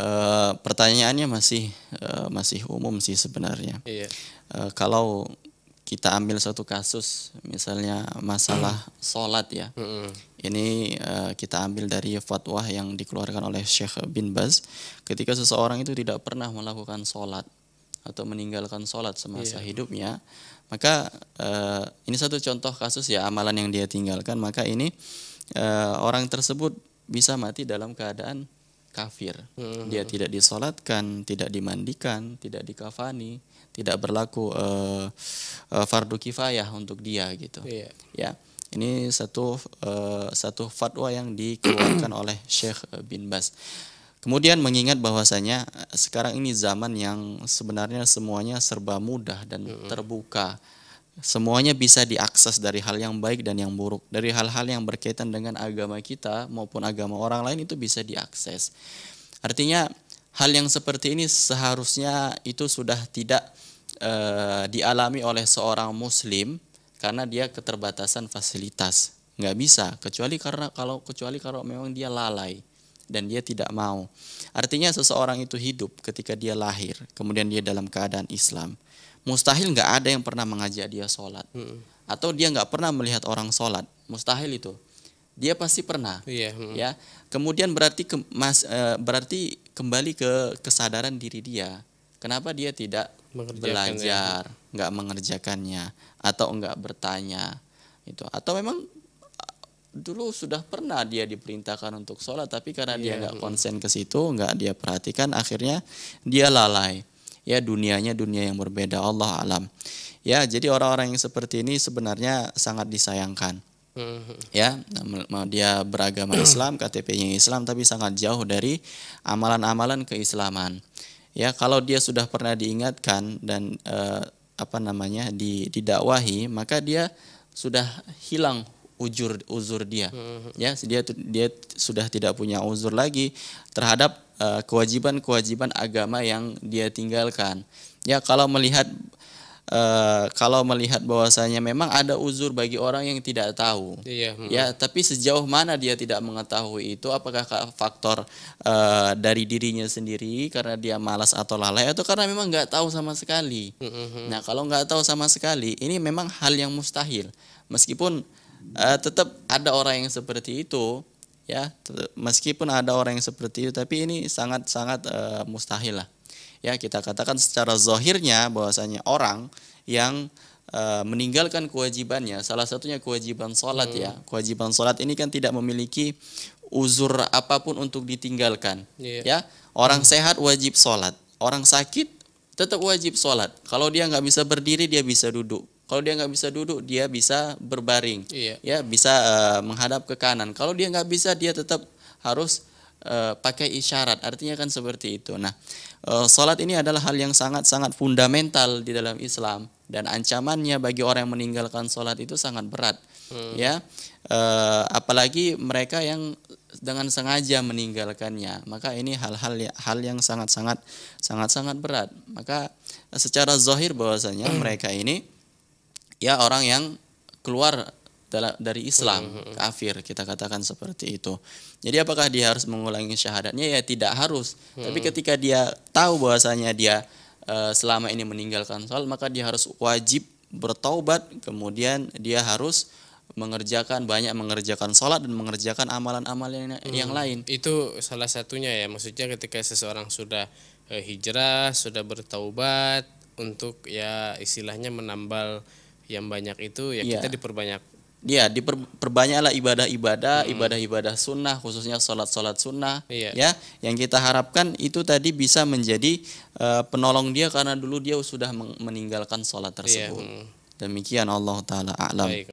Eh, pertanyaannya masih uh, masih umum sih sebenarnya. Iya. Uh, kalau kita ambil satu kasus, misalnya masalah mm. sholat ya, mm -hmm. ini uh, kita ambil dari fatwa yang dikeluarkan oleh Syekh bin Baz, ketika seseorang itu tidak pernah melakukan sholat atau meninggalkan sholat semasa yeah. hidupnya, maka uh, ini satu contoh kasus ya amalan yang dia tinggalkan, maka ini uh, orang tersebut bisa mati dalam keadaan kafir. Hmm. Dia tidak disolatkan, tidak dimandikan, tidak dikafani, tidak berlaku uh, uh, fardu kifayah untuk dia gitu. Yeah. Ya. Ini satu uh, satu fatwa yang dikeluarkan oleh Syekh bin Bas. Kemudian mengingat bahwasanya sekarang ini zaman yang sebenarnya semuanya serba mudah dan hmm. terbuka semuanya bisa diakses dari hal yang baik dan yang buruk. Dari hal-hal yang berkaitan dengan agama kita maupun agama orang lain itu bisa diakses. Artinya hal yang seperti ini seharusnya itu sudah tidak e, dialami oleh seorang muslim karena dia keterbatasan fasilitas. Nggak bisa kecuali karena kalau kecuali kalau memang dia lalai dan dia tidak mau. Artinya seseorang itu hidup ketika dia lahir, kemudian dia dalam keadaan Islam mustahil nggak ada yang pernah mengajak dia sholat hmm. atau dia nggak pernah melihat orang sholat mustahil itu dia pasti pernah yeah. hmm. ya kemudian berarti ke, mas, e, berarti kembali ke kesadaran diri dia kenapa dia tidak belajar ya? nggak mengerjakannya atau nggak bertanya itu atau memang eh, dulu sudah pernah dia diperintahkan untuk sholat tapi karena yeah. dia iya, nggak hmm. konsen ke situ nggak dia perhatikan akhirnya dia lalai ya dunianya dunia yang berbeda Allah alam ya jadi orang-orang yang seperti ini sebenarnya sangat disayangkan mm-hmm. ya dia beragama Islam KTP-nya Islam tapi sangat jauh dari amalan-amalan keislaman ya kalau dia sudah pernah diingatkan dan eh, apa namanya didakwahi maka dia sudah hilang ujur uzur dia hmm. ya dia dia sudah tidak punya uzur lagi terhadap eh, kewajiban-kewajiban uh, agama yang dia tinggalkan ya kalau melihat Uh, kalau melihat bahwasanya memang ada uzur bagi orang yang tidak tahu, iya, hmm. ya, tapi sejauh mana dia tidak mengetahui itu, apakah faktor uh, dari dirinya sendiri karena dia malas atau lalai atau karena memang nggak tahu sama sekali. Hmm, hmm, hmm. Nah, kalau nggak tahu sama sekali, ini memang hal yang mustahil, meskipun uh, tetap ada orang yang seperti itu ya meskipun ada orang yang seperti itu tapi ini sangat sangat uh, eh, mustahil lah ya kita katakan secara zohirnya bahwasanya orang yang uh, meninggalkan kewajibannya salah satunya kewajiban sholat ya. hmm. ya kewajiban sholat ini kan tidak memiliki uzur apapun untuk ditinggalkan yeah. ya orang hmm. sehat wajib sholat orang sakit tetap wajib sholat kalau dia nggak bisa berdiri dia bisa duduk kalau dia nggak bisa duduk, dia bisa berbaring, iya. ya bisa uh, menghadap ke kanan. Kalau dia nggak bisa, dia tetap harus uh, pakai isyarat. Artinya kan seperti itu. Nah, uh, sholat ini adalah hal yang sangat-sangat fundamental di dalam Islam dan ancamannya bagi orang yang meninggalkan solat itu sangat berat, hmm. ya. Uh, apalagi mereka yang dengan sengaja meninggalkannya maka ini hal-hal ya, hal yang sangat-sangat sangat-sangat berat maka secara zahir bahwasanya mereka ini ya orang yang keluar dari Islam hmm, hmm, hmm. kafir kita katakan seperti itu. Jadi apakah dia harus mengulangi syahadatnya? Ya tidak harus. Tapi ketika dia tahu bahwasanya dia eh, selama ini meninggalkan sholat maka dia harus wajib bertaubat. Kemudian dia harus mengerjakan banyak mengerjakan sholat dan mengerjakan amalan-amalan hmm. yang lain. Itu salah satunya ya. Maksudnya ketika seseorang sudah eh, hijrah, sudah bertaubat untuk ya istilahnya menambal yang banyak itu ya, yeah. kita diperbanyak ya diperbanyaklah ibadah-ibadah hmm. ibadah-ibadah sunnah khususnya sholat-sholat sunnah iya. ya yang kita harapkan itu tadi bisa menjadi uh, penolong dia karena dulu dia sudah meninggalkan sholat iya, tersebut iya. demikian Allah taala alam Baik.